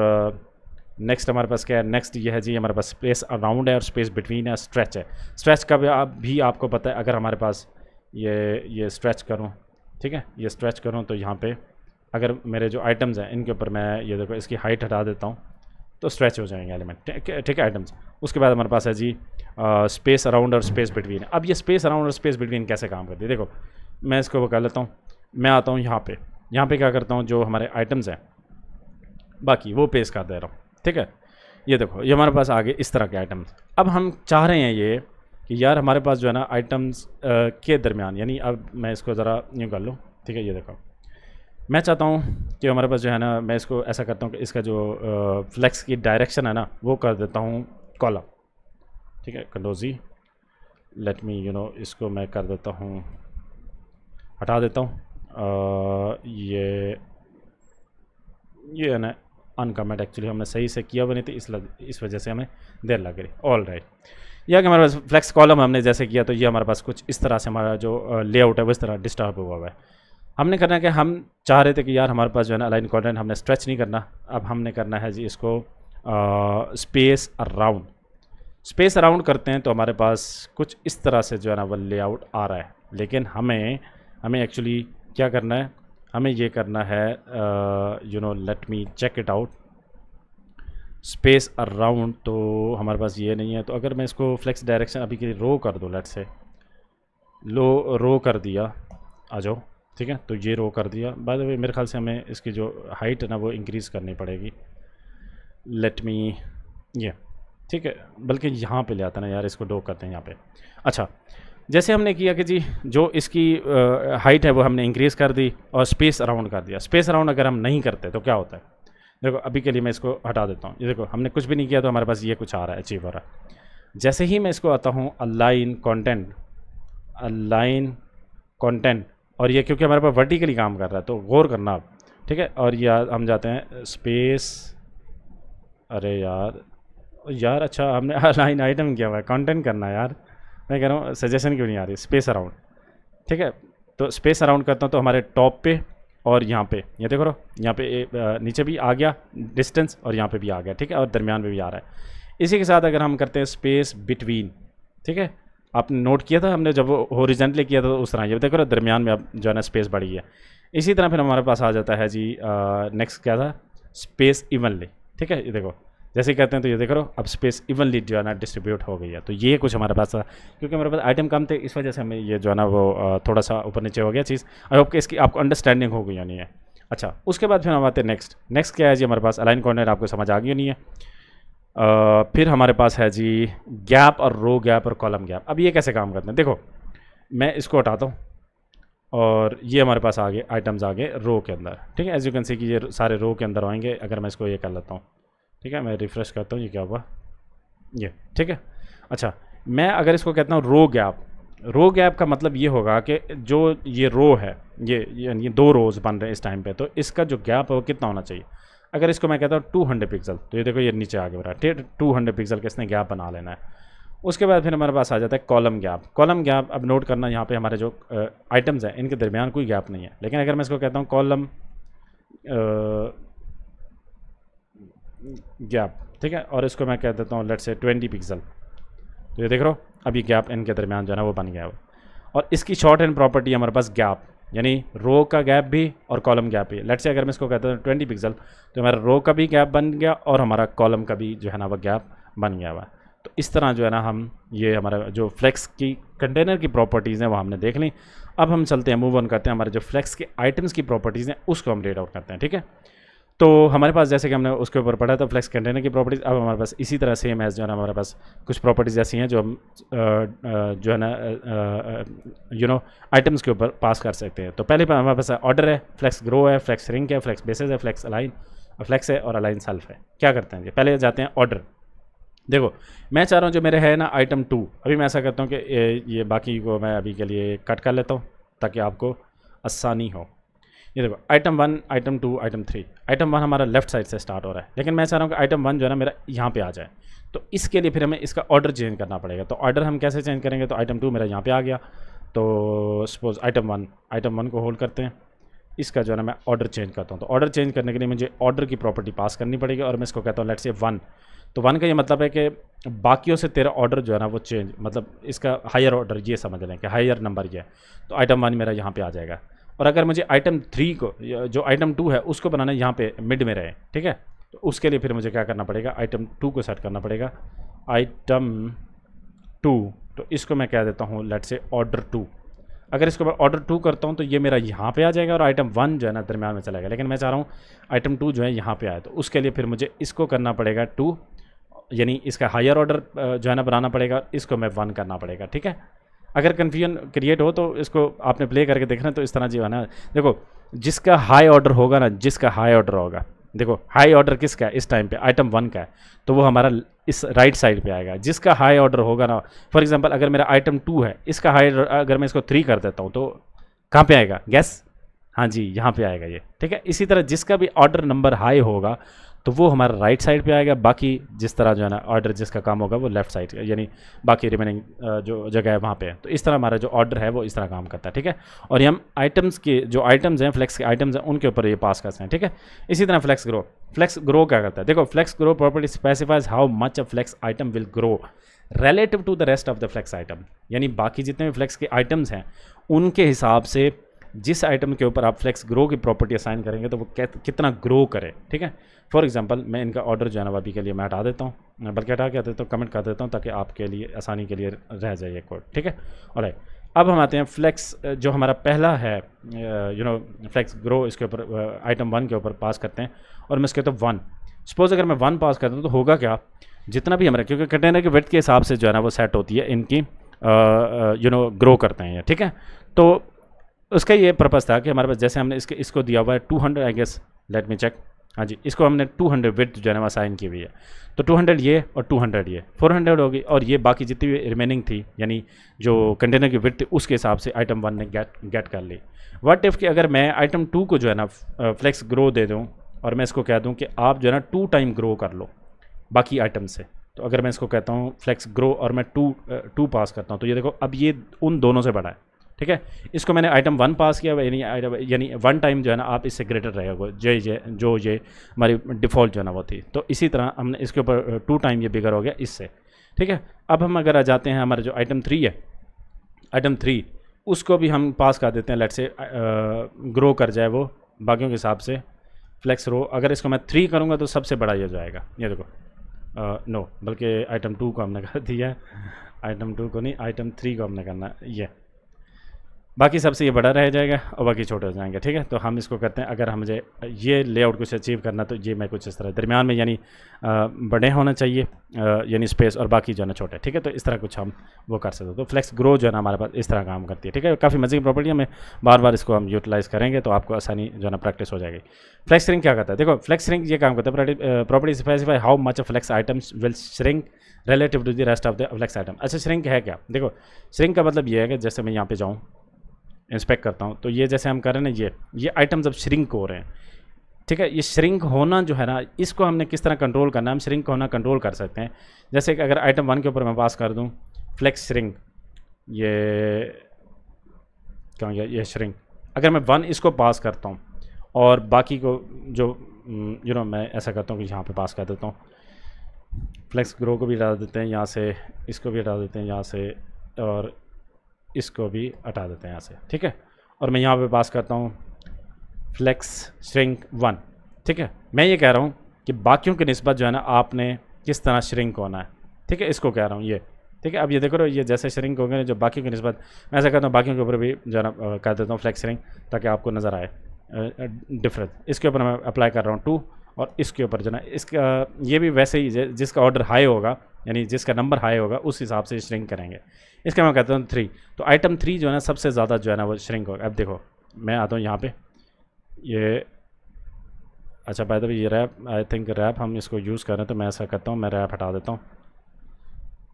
नेक्स्ट हमारे पास क्या है नेक्स्ट ये है जी हमारे पास स्पेस अराउंड है और स्पेस बिटवीन है स्ट्रेच है स्ट्रेच का भी आप भी आपको पता है अगर हमारे पास ये ये स्ट्रेच करूँ ठीक है ये स्ट्रेच करूँ तो यहाँ पे अगर मेरे जो आइटम्स हैं इनके ऊपर मैं ये देखो इसकी हाइट हटा देता हूँ तो स्ट्रेच हो जाएंगे एलिमेंट ठीक है आइटम्स उसके बाद हमारे पास है जी स्पेस अराउंड और स्पेस बिटवीन अब ये स्पेस अराउंड और स्पेस बिटवीन कैसे काम करती है देखो मैं इसको वो कर लेता हूँ मैं आता हूँ यहाँ पे यहाँ पे क्या करता हूँ जो हमारे आइटम्स हैं बाकी वो पेस कर दे रहा हूँ ठीक है ये देखो ये हमारे पास आगे इस तरह के आइटम्स अब हम चाह रहे हैं ये कि यार हमारे पास जो है ना आइटम्स के दरमियान यानी अब मैं इसको ज़रा यूँ कर लूँ ठीक है ये देखो मैं चाहता हूँ कि हमारे पास जो है ना मैं इसको ऐसा करता हूँ कि इसका जो फ्लैक्स की डायरेक्शन है ना वो कर देता हूँ कॉलम ठीक है कंडोजी लेट मी यू नो इसको मैं कर देता हूँ हटा देता हूँ ये ये है ना अनकमेंट एक्चुअली हमने सही से किया बनी थी इस इस वजह से हमें देर लग रही ऑल राइट या कि हमारे पास फ्लैक्स कॉलम हमने जैसे किया तो ये हमारे पास कुछ इस तरह से हमारा जो लेआउट है वो इस तरह डिस्टर्ब हुआ हुआ है हमने करना है कि हम चाह रहे थे कि यार हमारे पास जो है ना अलाइन कॉर्डिनेट हमने स्ट्रेच नहीं करना अब हमने करना है जी इसको स्पेस अराउंड स्पेस अराउंड करते हैं तो हमारे पास कुछ इस तरह से जो है ना वो लेआउट आ रहा है लेकिन हमें हमें एक्चुअली क्या करना है हमें ये करना है you know let me check it out space around तो हमारे पास ये नहीं है तो अगर मैं इसको फ्लेक्स डायरेक्शन अभी के लिए रो कर दो लेट से लो रो कर दिया आ जाओ ठीक है तो ये रो कर दिया बाद में मेरे ख्याल से हमें इसकी जो हाइट है ना वो इंक्रीज़ करनी पड़ेगी लेट मी ये ठीक है बल्कि यहाँ पे ले आता ना यार इसको डो करते हैं यहाँ पे अच्छा जैसे हमने किया कि जी जो इसकी हाइट है वो हमने इंक्रीज़ कर दी और स्पेस अराउंड कर दिया स्पेस अराउंड अगर हम नहीं करते तो क्या होता है देखो अभी के लिए मैं इसको हटा देता हूँ ये देखो हमने कुछ भी नहीं किया तो हमारे पास ये कुछ आ रहा है अचीव हो रहा है जैसे ही मैं इसको आता हूँ अलाइन कॉन्टेंट अलाइन कॉन्टेंट और ये क्योंकि हमारे पास वर्टिकली काम कर रहा है तो गौर करना आप ठीक है और यार हम जाते हैं स्पेस अरे यार यार अच्छा हमने अलाइन *laughs* आइटम किया हुआ है कॉन्टेंट करना यार मैं कह रहा हूँ सजेशन क्यों नहीं आ रही स्पेस अराउंड ठीक है तो स्पेस अराउंड करता हूँ तो हमारे टॉप पे और यहाँ पे ये देखो रो यहाँ पे नीचे भी आ गया डिस्टेंस और यहाँ पे भी आ गया ठीक है और दरमियान में भी आ रहा है इसी के साथ अगर हम करते हैं स्पेस बिटवीन ठीक है आपने नोट किया था हमने जब हॉरिजेंटली किया था तो उस तरह ये देखो रो दरमियान में अब जो है ना स्पेस बढ़ी है इसी तरह फिर हमारे पास आ जाता है जी नेक्स्ट क्या था स्पेस इवनली ठीक है ये देखो जैसे कहते हैं तो ये देख हो अब स्पेस इवनली जो है ना डिस्ट्रीब्यूट हो गई है तो ये कुछ हमारे पास था क्योंकि हमारे पास आइटम कम थे इस वजह से हमें ये जो है ना वो थोड़ा सा ऊपर नीचे हो गया चीज़ आई होप कि इसकी आपको अंडरस्टैंडिंग हो गई होनी है अच्छा उसके बाद फिर हम आते हैं नेक्स्ट नेक्स्ट क्या है जी हमारे पास अलाइन कॉर्नर आपको समझ आ गई नहीं है आ, फिर हमारे पास है जी गैप और रो गैप और कॉलम गैप अब ये कैसे काम करते हैं देखो मैं इसको हटाता हूँ और ये हमारे पास आगे आइटम्स आगे रो के अंदर ठीक है एज यू कैन सी कि ये सारे रो के अंदर आएंगे अगर मैं इसको ये कर लेता हूँ ठीक है मैं रिफ़्रेश करता हूँ ये क्या हुआ ये ठीक है अच्छा मैं अगर इसको कहता हूँ रो गैप रो गैप का मतलब ये होगा कि जो ये रो है ये यानी दो रोज़ बन रहे हैं इस टाइम पे तो इसका जो गैप है वो कितना होना चाहिए अगर इसको मैं कहता हूँ टू हंड्रेड पिक्सल तो ये देखो ये नीचे आगे बढ़ा ठीक टू हंड्रेड पिक्सल का इसने गैप बना लेना है उसके बाद फिर हमारे पास आ जाता है कॉलम गैप कॉलम गैप अब नोट करना यहाँ पे हमारे जो आइटम्स हैं इनके दरमियान कोई गैप नहीं है लेकिन अगर मैं इसको कहता हूँ कॉलम गैप ठीक है और इसको मैं कह देता हूँ लेट से ट्वेंटी पिक्सल तो ये देख रहा हो अभी गैप इनके दरमियान जो है ना वो बन गया है और इसकी शॉर्ट एंड प्रॉपर्टी हमारे पास गैप यानी रो का गैप भी और कॉलम गैप भी लेट से अगर मैं इसको कहता हूँ ट्वेंटी पिक्सल तो हमारा रो का भी गैप बन गया और हमारा कॉलम का भी जो है ना वह गैप बन गया हुआ तो इस तरह जो है ना हम ये हमारा जो फ्लेक्स की कंटेनर की प्रॉपर्टीज़ हैं वो हमने देख ली अब हम चलते हैं मूव ऑन करते हैं हमारे जो फ्लेक्स के आइटम्स की प्रॉपर्टीज़ हैं उसको हम रेड आउट करते हैं ठीक है तो हमारे पास जैसे कि हमने उसके ऊपर पढ़ा था फ्लेक्स कंटेनर की प्रॉपर्टीज़ अब हमारे पास इसी तरह सेम एज जो है ना हमारे पास कुछ प्रॉपर्टीज़ ऐसी हैं जो हम जो है ना यू नो आइटम्स के ऊपर पास कर सकते हैं तो पहले पर हमारे पास ऑर्डर है फ्लेक्स ग्रो है फ्लेक्स रिंग है फ्लेक्स बेसिस है फ्लेक्स अलाइन फ्लेक्स है और अलाइन सेल्फ है क्या करते हैं जी पहले जाते हैं ऑर्डर देखो मैं चाह रहा हूँ जो मेरे है ना आइटम टू अभी मैं ऐसा करता हूँ कि ये बाकी को मैं अभी के लिए कट कर लेता हूँ ताकि आपको आसानी हो ये देखो item one item two item three item one हमारा लेफ्ट साइड से स्टार्ट हो रहा है लेकिन मैं चाह रहा हूँ कि आइटम वन जो है ना मेरा यहाँ पे आ जाए तो इसके लिए फिर हमें इसका ऑर्डर चेंज करना पड़ेगा तो ऑर्डर हम कैसे चेंज करेंगे तो आइटम टू मेरा यहाँ पे आ गया तो suppose item one item one को होल्ड करते हैं इसका जो है ना मैं ऑर्डर चेंज करता हूँ तो ऑर्डर चेंज करने के लिए मुझे ऑर्डर की प्रॉपर्टी पास करनी पड़ेगी और मैं इसको कहता हूँ लेट से वन तो वन का ये मतलब है कि बाकियों से तेरा ऑर्डर जो है ना वो चेंज मतलब इसका हायर ऑर्डर ये समझ लें कि हायर नंबर ये तो आइटम वन मेरा यहाँ पर आ जाएगा और अगर मुझे आइटम थ्री को जो आइटम टू है उसको बनाना यहाँ पे मिड में रहे ठीक है तो उसके लिए फिर मुझे क्या करना पड़ेगा आइटम टू को सेट करना पड़ेगा आइटम टू तो इसको मैं कह देता हूँ लेट से ऑर्डर टू अगर इसको मैं ऑर्डर टू करता हूँ तो ये मेरा यहाँ पे आ जाएगा और आइटम वन जो है ना दरमियान में चला गया लेकिन मैं चाह रहा हूँ आइटम टू जो है यहाँ पे आए तो उसके लिए फिर मुझे इसको करना पड़ेगा टू यानी इसका हायर ऑर्डर जो है ना बनाना पड़ेगा इसको मैं वन करना पड़ेगा ठीक है अगर कन्फ्यूजन क्रिएट हो तो इसको आपने प्ले करके देखना तो इस तरह जी आना देखो जिसका हाई ऑर्डर होगा ना जिसका हाई ऑर्डर होगा देखो हाई ऑर्डर किसका है इस टाइम पे आइटम वन का है तो वो हमारा इस राइट साइड पे आएगा जिसका हाई ऑर्डर होगा ना फॉर एग्जांपल अगर मेरा आइटम टू है इसका हाई अगर मैं इसको थ्री कर देता हूँ तो कहाँ पे आएगा गैस हाँ जी यहाँ पे आएगा ये ठीक है इसी तरह जिसका भी ऑर्डर नंबर हाई होगा तो वो हमारा राइट साइड पे आएगा बाकी जिस तरह जो है ना ऑर्डर जिसका काम होगा वो लेफ्ट साइड यानी बाकी रिमेनिंग जो जगह है वहाँ पे तो इस तरह हमारा जो ऑर्डर है वो इस तरह काम करता है ठीक है और ये हम आइटम्स के जो आइटम्स हैं फ्लेक्स के आइटम्स हैं उनके ऊपर ये पास करते हैं ठीक है इसी तरह फ्लेक्स ग्रो फ्लेक्स ग्रो क्या करता है देखो flex grow property specifies how much a flex item will grow relative to the rest of the flex item यानी बाकी जितने भी फ्लेक्स के आइटम्स हैं उनके हिसाब से जिस आइटम के ऊपर आप फ्लेक्स ग्रो की प्रॉपर्टी असाइन करेंगे तो वो कितना ग्रो करे ठीक है फॉर एग्जांपल मैं इनका ऑर्डर जो है ना अभी के लिए मैं हटा देता हूँ बल्कि हटा के देता हूँ कमेंट कर देता हूँ ताकि आपके लिए आसानी के लिए रह जाए ये कोड ठीक है और अब हम आते हैं फ्लेक्स जो हमारा पहला है यू नो फ्लेक्स ग्रो इसके ऊपर आइटम वन के ऊपर पास करते हैं और मैं इसके तो वन सपोज़ अगर मैं वन पास करता हूँ तो होगा क्या जितना भी हमारा क्योंकि कंटेनर के वेट के हिसाब से जो है ना वो सेट होती है इनकी यू नो ग्रो करते हैं ठीक है तो उसका ये पर्पज़ था कि हमारे पास जैसे हमने इसके इसको दिया हुआ है two hundred I guess let me check हाँ जी इसको हमने टू हंड्रेड विथ जो है ना साइन की हुई है तो टू हंड्रेड ये और टू हंड्रेड ये फोर हंड्रेड होगी और ये बाकी जितनी भी रिमेनिंग थी यानी जो कंटेनर की विथ उसके हिसाब से आइटम वन ने गेट गेट कर ली वट इफ़ कि अगर मैं आइटम टू को जो है ना फ्लैक्स ग्रो दे दूँ और मैं इसको कह दूँ कि आप जो है ना टू टाइम ग्रो कर लो बाकी आइटम से तो अगर मैं इसको कहता हूँ फ्लेक्स ग्रो और मैं टू टू पास करता हूँ तो ये देखो अब ये उन दोनों से बड़ा है ठीक है इसको मैंने आइटम वन पास किया यानी आइटम यानी वन टाइम जो है ना आप इससे ग्रेटर रहेगा जे जे जो ये हमारी डिफ़ॉल्ट जो है ना वो थी तो इसी तरह हमने इसके ऊपर टू टाइम ये बिगर हो गया इससे ठीक है अब हम अगर आ जाते हैं हमारा जो आइटम थ्री है आइटम थ्री उसको भी हम पास कर देते हैं लेट से ग्रो कर जाए वो बाकियों के हिसाब से फ्लैक्स रो अगर इसको मैं थ्री करूँगा तो सबसे बड़ा ये हो जाएगा ये देखो नो बल्कि आइटम टू को हमने कर दिया आइटम टू को नहीं आइटम थ्री को हमने करना ये बाकी सबसे ये बड़ा रह जाएगा और बाकी छोटे हो जाएंगे ठीक है तो हम इसको करते हैं अगर मुझे ये लेआउट कुछ अचीव करना तो ये मैं कुछ इस तरह दरमियान में यानी बड़े होना चाहिए यानी स्पेस और बाकी जो है ना छोटे ठीक है तो इस तरह कुछ हम वो कर सकते हैं तो फ्लेक्स ग्रो जो है ना हमारे पास इस तरह काम करती है ठीक है काफ़ी मजे की प्रॉपर्टी हमें बार बार इसको हम यूटिलाइज़ करेंगे तो आपको आसानी जो है ना प्रैक्टिस हो जाएगी फ्लेक्स रिंग क्या करता है देखो फ्लेक्स रिंग ये काम करता है property specify how much flex items will shrink relative to the rest of the flex item अच्छा श्रिंक है क्या देखो श्रिंक का मतलब ये है कि जैसे मैं यहाँ पर जाऊँ इंस्पेक्ट करता हूँ तो ये जैसे हम कर रहे हैं ना ये ये आइटम्स अब श्रिंक हो रहे हैं ठीक है ये श्रिंक होना जो है ना इसको हमने किस तरह कंट्रोल करना है हम श्रिंक होना कंट्रोल कर सकते हैं जैसे कि अगर आइटम वन के ऊपर मैं पास कर दूँ फ्लैक्स श्रिंक ये क्या ये, ये श्रिंक अगर मैं वन इसको पास करता हूँ और बाकी को जो यू हम्म, नो मैं ऐसा करता हूँ कि यहाँ पे पास कर देता हूँ फ्लैक्स ग्रो को भी हटा देते हैं यहाँ से इसको भी हटा देते हैं यहाँ से और इसको भी हटा देते हैं यहाँ से ठीक है और मैं यहाँ पे पास करता हूँ फ्लेक्स श्रिंक वन ठीक है मैं ये कह रहा हूँ कि बाकियों के नस्बत जो है ना आपने किस तरह श्रिंक होना है ठीक है इसको कह रहा हूँ ये ठीक है अब ये देखो ये जैसे श्रिंक हो गए जो बाकी की नस्बत मैं ऐसा करता हूँ बाकियों के ऊपर भी जो है कर देता हूँ फ्लैक्स श्रिंक ताकि आपको नज़र आए डिफरेंस इसके ऊपर मैं अप्लाई कर रहा हूँ टू और इसके ऊपर जो ना इसका ये भी वैसे ही जिसका ऑर्डर हाई होगा यानी जिसका नंबर हाई होगा उस हिसाब से श्रिंक करेंगे इसके मैं कहता हूँ थ्री तो आइटम थ्री जो है ना सबसे ज़्यादा जो है ना वो श्रिंक होगा अब देखो मैं आता हूँ यहाँ पर ये अच्छा बाय ये रैप आई थिंक रैप हम इसको यूज़ करें तो मैं ऐसा करता हूँ मैं रैप हटा देता हूँ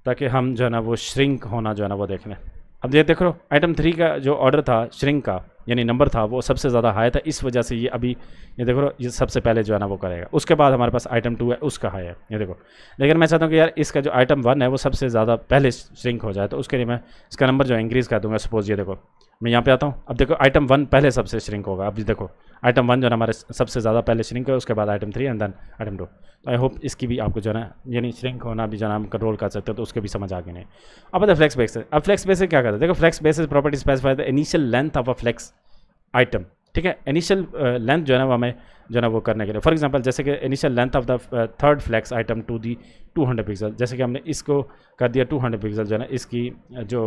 ताकि हम जो है ना वो श्रिंक होना जो है ना वो देख लें अब ये देख हो आइटम थ्री का जो ऑर्डर था श्रिंक का यानी नंबर था वो सबसे ज़्यादा हाई था इस वजह से ये अभी ये देखो ये सबसे पहले जो है ना वो करेगा उसके बाद हमारे पास आइटम टू है उसका हाई है ये देखो लेकिन मैं चाहता हूँ कि यार इसका जो आइटम वन है वो सबसे ज़्यादा पहले श्रिंक हो जाए तो उसके लिए मैं इसका नंबर जो है इंक्रीज़ कर दूँगा सपोज ये देखो मैं यहाँ पे आता हूँ अब देखो आइटम वन पहले सबसे श्रिंक होगा अब देखो आइटम वन जो है हमारे सबसे ज़्यादा पहले श्रिंक है उसके बाद item three and then item two तो आई होप इसकी भी आपको जो है ना यानी श्रिंक होना भी जो है हम कंट्रोल कर सकते हो तो उसके भी समझ आ गए नहीं अब आता फ्लेक्स बेस अब फ्लेक्स बेस क्या करते हैं देखो flex basis property specify the initial length of a flex item ठीक है इनिशियल लेंथ uh, जो है ना वो हमें जो है ना वो करने के लिए फॉर एग्जांपल जैसे कि initial length of the third flex item to the 200 pixel जैसे कि हमने इसको कर दिया 200 पिक्सल जो है ना इसकी uh, जो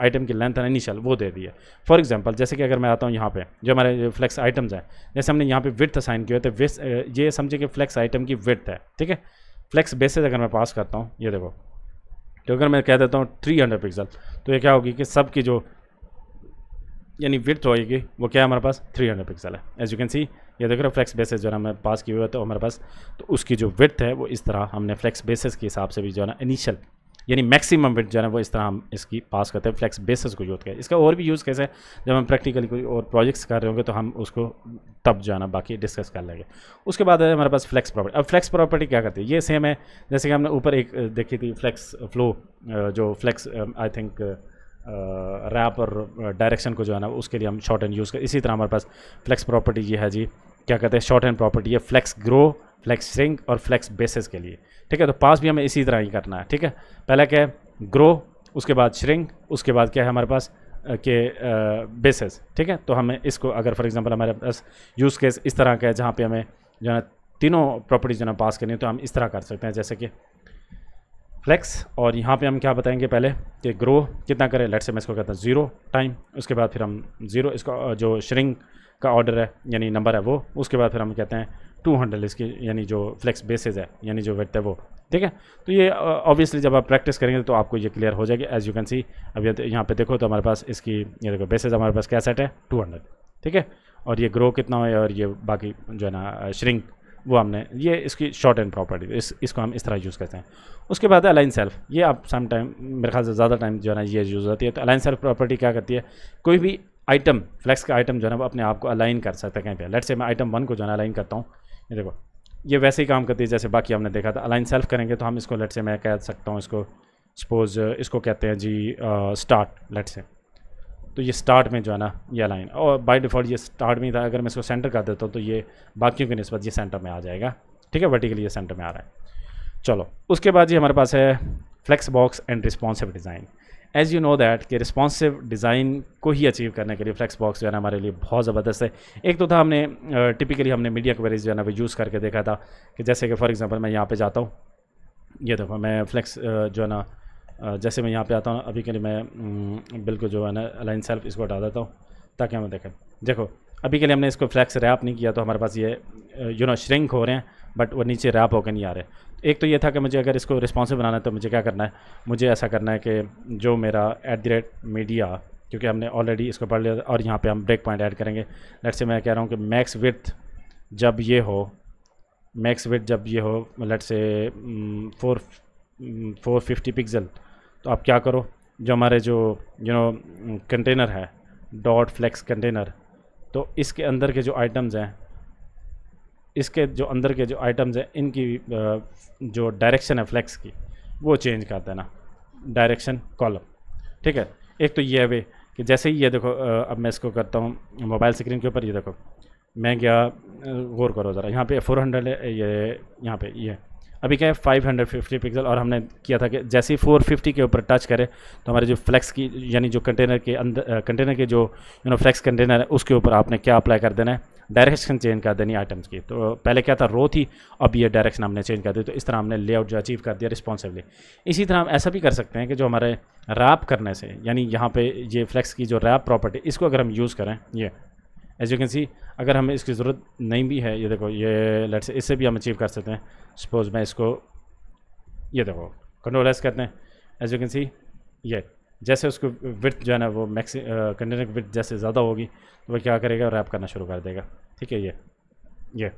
आइटम uh, की लेंथ है इनिशियल वो दे दी है फॉर एग्जांपल जैसे कि अगर मैं आता हूँ यहाँ पे जो हमारे फ्लैक्स आइटम्स हैं जैसे हमने यहाँ पर विथ असाइन किया तो विथ ये समझे कि फ्लैक्स आइटम की विथ है ठीक है फ्लैक्स बेसिस अगर मैं पास करता हूँ ये देखो तो अगर मैं कह देता हूँ थ्री हंड्रेड पिक्सल तो ये क्या होगी कि सब की जो यानी विथ होएगी वो क्या है हमारे पास 300 पिक्सल है एज यू कैन सी ये देख रहे हो फ्लैक्स बेसिस जो है हमें पास की हुए है तो हमारे पास तो उसकी जो विथ है वो इस तरह हमने फ्लैक्स बेसिस के हिसाब से भी जो है ना इनिशियल यानी मैक्सिमम विथ जो है वो इस तरह हम इसकी पास करते हैं फ्लैक्स बेसिस को यूज़ करें इसका और भी यूज़ कैसे जब हम प्रैक्टिकली कोई और प्रोजेक्ट्स कर रहे होंगे तो हम उसको तब जो है ना बाकी डिस्कस कर लेंगे उसके बाद है हमारे पास फ्लैक्स प्रॉपर्टी अब फ्लैक्स प्रॉपर्टी क्या करती है ये सेम है जैसे कि हमने ऊपर एक देखी थी फ्लैक्स फ्लो जो फ्लैक्स आई थिंक रैप और डायरेक्शन को जो है ना उसके लिए हम शॉर्ट एंड यूज़ कर इसी तरह हमारे पास फ्लैक्स प्रॉपर्टी ये है जी क्या कहते हैं शॉर्ट एंड प्रॉपर्टी है फ्लैक्स ग्रो फ्लैक्स श्रिंक और फ्लैक्स बेसिस के लिए ठीक है तो पास भी हमें इसी तरह ही करना है ठीक है पहला क्या है ग्रो उसके बाद श्रिंक उसके बाद क्या है हमारे पास के बेसिस ठीक है तो हमें इसको अगर फॉर एग्जांपल हमारे पास यूज़ केस इस तरह का है जहाँ पे हमें जो है तीनों प्रॉपर्टीज जो है पास करनी है तो हम इस तरह कर सकते हैं जैसे कि फ्लेक्स और यहाँ पे हम क्या बताएंगे पहले कि ग्रो कितना करें लेट से मैं इसको कहता हूँ ज़ीरो टाइम उसके बाद फिर हम ज़ीरो इसका जो श्रिंग का ऑर्डर है यानी नंबर है वो उसके बाद फिर हम कहते हैं टू हंड्रेड इसकी यानी जो फ्लेक्स बेसिस है यानी जो वेट है वो ठीक है तो ये ऑब्वियसली जब आप प्रैक्टिस करेंगे तो आपको ये क्लियर हो जाएगी एज यू कैन सी अब यहाँ पे देखो तो हमारे पास इसकी ये देखो बेसिस हमारे पास क्या सेट है टू हंड्रेड ठीक है और ये ग्रो कितना है और ये बाकी जो है ना श्रिंक वो हमने ये इसकी शॉर्ट एंड प्रॉपर्टी इस इसको हम इस तरह यूज़ करते हैं उसके बाद अलाइन सेल्फ ये आप सम टाइम मेरे ख्याल से ज़्यादा टाइम जो है ना ये यूज़ होती है तो अलाइन सेल्फ प्रॉपर्टी क्या करती है कोई भी आइटम फ्लैक्स का आइटम जो है ना वो अपने आप को अलाइन कर सकता है कहीं पर लेट से मैं आइटम वन को जो है अलाइन करता हूँ ये देखो ये वैसे ही काम करती है जैसे बाकी हमने देखा था अलाइन सेल्फ करेंगे तो हम इसको लेट से मैं कह सकता हूँ इसको सपोज़ इसको कहते हैं जी स्टार्ट लेट से तो ये स्टार्ट में जो है ना ये लाइन और बाय डिफ़ॉल्ट ये स्टार्ट में था अगर मैं इसको सेंटर कर देता हूँ तो ये बाकियों की नस्बत ये सेंटर में आ जाएगा ठीक है वर्टिकली ये सेंटर में आ रहा है चलो उसके बाद जी हमारे पास है flex box and responsive design as you know that कि रिस्पॉन्सिव डिज़ाइन को ही अचीव करने के लिए फ्लेक्स बॉक्स जो है ना हमारे लिए बहुत ज़बरदस्त है एक तो था हमने टिपिकली हमने मीडिया क्वेरीज जो है ना वो यूज़ करके देखा था कि जैसे कि फॉर एग्ज़ाम्पल मैं यहाँ पर जाता हूँ ये देखो मैं फ्लैक्स जो है ना जैसे मैं यहाँ पे आता हूँ अभी के लिए मैं बिल्कुल जो है ना अलाइन सेल्फ इसको हटा देता हूँ ताकि हमें देखें देखो अभी के लिए हमने इसको फ्लैक्स रैप नहीं किया तो हमारे पास ये यू नो श्रिंक हो रहे हैं बट वो नीचे रैप होकर नहीं आ रहे एक तो ये था कि मुझे अगर इसको रिस्पॉन्सिव बनाना है तो मुझे क्या करना है मुझे ऐसा करना है कि जो मेरा एट द रेट मीडिया क्योंकि हमने ऑलरेडी इसको पढ़ लिया और यहाँ पर हम ब्रेक पॉइंट ऐड करेंगे लेट से मैं कह रहा हूँ कि मैक्स विथ जब ये हो मैक्स विथ जब ये हो लेट से फोर फोर फिफ्टी पिक्सल तो आप क्या करो जो हमारे जो यू नो कंटेनर है डॉट फ्लैक्स कंटेनर तो इसके अंदर के जो आइटम्स हैं इसके जो अंदर के जो आइटम्स हैं इनकी जो डायरेक्शन है फ़्लैक्स की वो चेंज कर देना डायरेक्शन कॉलम ठीक है एक तो ये है वे कि जैसे ही ये देखो अब मैं इसको करता हूँ मोबाइल स्क्रीन के ऊपर ये देखो मैं गया गौर करो ज़रा यहाँ पे फोर है ये यहाँ पे ये अभी क्या है 550 पिक्सल और हमने किया था कि जैसे ही 450 के ऊपर टच करे तो हमारे जो फ़्लैक्स की यानी जो कंटेनर के अंदर कंटेनर के जो यू नो फ्लैक्स कंटेनर है उसके ऊपर आपने क्या अप्लाई कर देना है डायरेक्शन चेंज कर देनी आइटम्स की तो पहले क्या था रो थी अब ये डायरेक्शन हमने चेंज कर दी तो इस तरह हमने लेआउट जो अचीव कर दिया रिस्पॉन्सिवली इसी तरह हम ऐसा भी कर सकते हैं कि जो हमारे रैप करने से यानी यहाँ पे ये फ्लेक्स की जो रैप प्रॉपर्टी इसको अगर हम यूज़ करें ये एज यू कैन सी अगर हमें इसकी ज़रूरत नहीं भी है ये देखो ये लेट से इससे भी हम अचीव कर सकते हैं सपोज़ मैं इसको ये देखो कंट्रोल एस करते हैं एज यू कैन सी ये जैसे उसको विथ जो है ना वो मैक्सी कंटेनर की विथ जैसे ज़्यादा होगी तो वह क्या करेगा रैप करना शुरू कर देगा ठीक है ये ये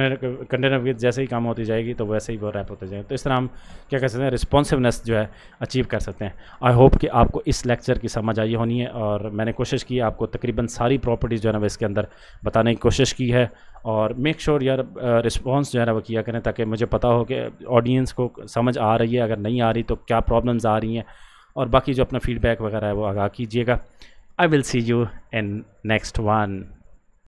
कंटेनर जैसे ही काम होती जाएगी तो वैसे ही वो रैप होते जाएंगे तो इस तरह हम क्या कह सकते हैं रिस्पॉन्सिवनेस जो है अचीव कर सकते हैं आई होप कि आपको इस लेक्चर की समझ आई होनी है और मैंने कोशिश की आपको तकरीबन सारी प्रॉपर्टीज़ जो है ना इसके अंदर बताने की कोशिश की है और मेक श्योर यार रिस्पॉन्स जो है ना वो किया करें ताकि मुझे पता हो कि ऑडियंस को समझ आ रही है अगर नहीं आ रही तो क्या प्रॉब्लम्स आ रही हैं और बाकी जो अपना फीडबैक वगैरह है वो आगा कीजिएगा I will see you in next one